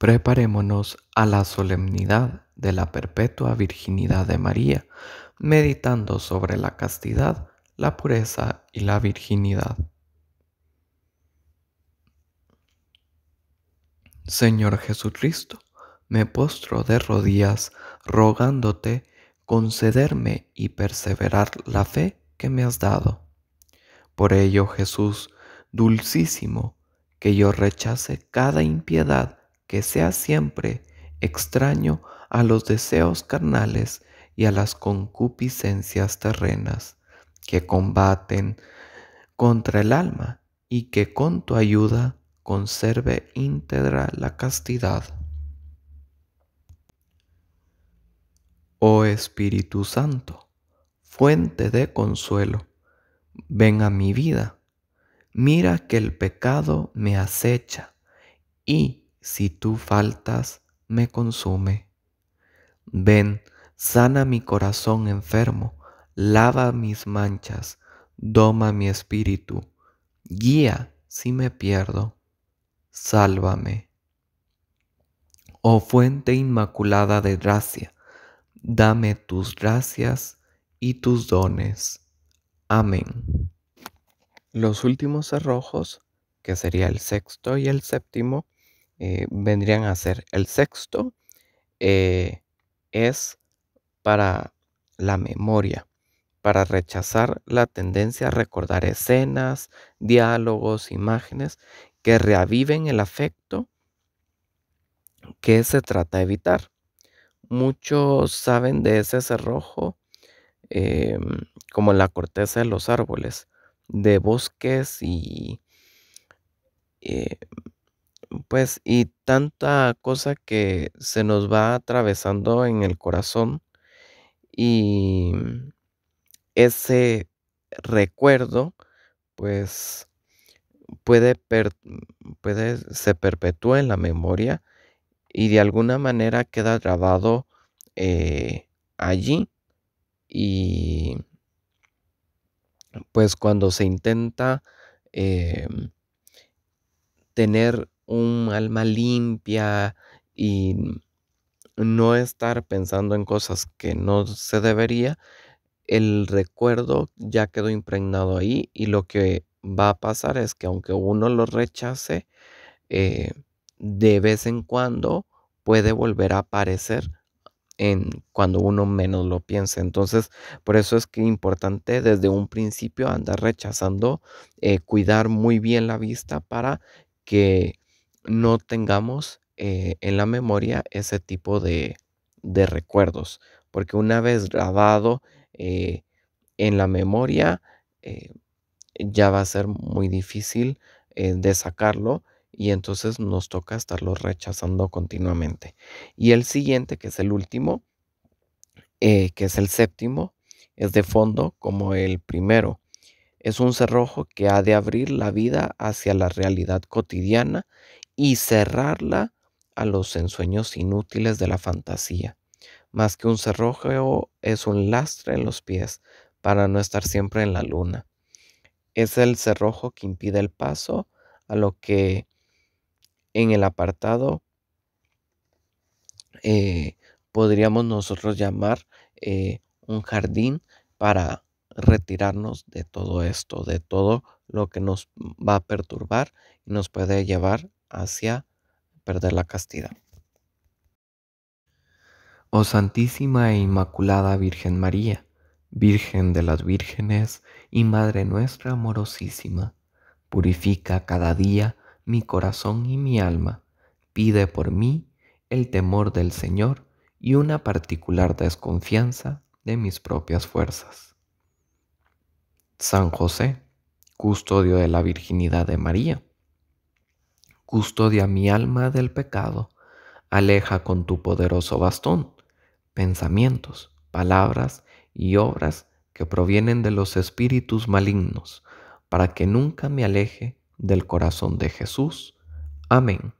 preparémonos a la solemnidad de la perpetua virginidad de María, meditando sobre la castidad, la pureza y la virginidad. Señor Jesucristo, me postro de rodillas, rogándote concederme y perseverar la fe que me has dado. Por ello, Jesús, dulcísimo, que yo rechace cada impiedad que sea siempre extraño a los deseos carnales y a las concupiscencias terrenas que combaten contra el alma y que con tu ayuda conserve íntegra la castidad. Oh Espíritu Santo, fuente de consuelo, ven a mi vida, mira que el pecado me acecha y si tú faltas, me consume. Ven, sana mi corazón enfermo, lava mis manchas, doma mi espíritu, guía si me pierdo, sálvame. Oh fuente inmaculada de gracia, dame tus gracias y tus dones. Amén. Los últimos arrojos, que sería el sexto y el séptimo, eh, vendrían a ser. El sexto eh, es para la memoria, para rechazar la tendencia a recordar escenas, diálogos, imágenes que reaviven el afecto que se trata de evitar. Muchos saben de ese cerrojo eh, como la corteza de los árboles, de bosques y pues, y tanta cosa que se nos va atravesando en el corazón y ese recuerdo, pues, puede, puede se perpetúa en la memoria y de alguna manera queda grabado eh, allí y pues cuando se intenta em, tener un alma limpia y no estar pensando en cosas que no se debería, el recuerdo ya quedó impregnado ahí y lo que va a pasar es que aunque uno lo rechace, eh, de vez en cuando puede volver a aparecer en cuando uno menos lo piense Entonces, por eso es que es importante desde un principio andar rechazando, eh, cuidar muy bien la vista para que no tengamos eh, en la memoria ese tipo de, recuerdos, porque una vez grabado eh, en la memoria, eh, ya va a ser muy difícil de sacarlo y entonces nos toca estarlo rechazando continuamente. Y el siguiente, que es el último, que es el séptimo, es de fondo como el primero. Es un cerrojo que ha de abrir la vida hacia la realidad cotidiana y cerrarla a los ensueños inútiles de la fantasía. Más que un cerrojo es un lastre en los pies para no estar siempre en la luna. Es el cerrojo que impide el paso a lo que en el apartado eh, podríamos nosotros llamar eh, un jardín para retirarnos de todo esto, de todo lo que nos va a perturbar y nos puede llevar hacia perder la castidad. Oh Santísima e Inmaculada Virgen María, Virgen de las Vírgenes y Madre nuestra amorosísima, purifica cada día mi corazón y mi alma, pide por mí el temor del Señor y una particular desconfianza de mis propias fuerzas. San José, custodio de la virginidad de María, Custodia mi alma del pecado, aleja con tu poderoso bastón pensamientos, palabras y obras que provienen de los espíritus malignos, para que nunca me aleje del corazón de Jesús. Amén.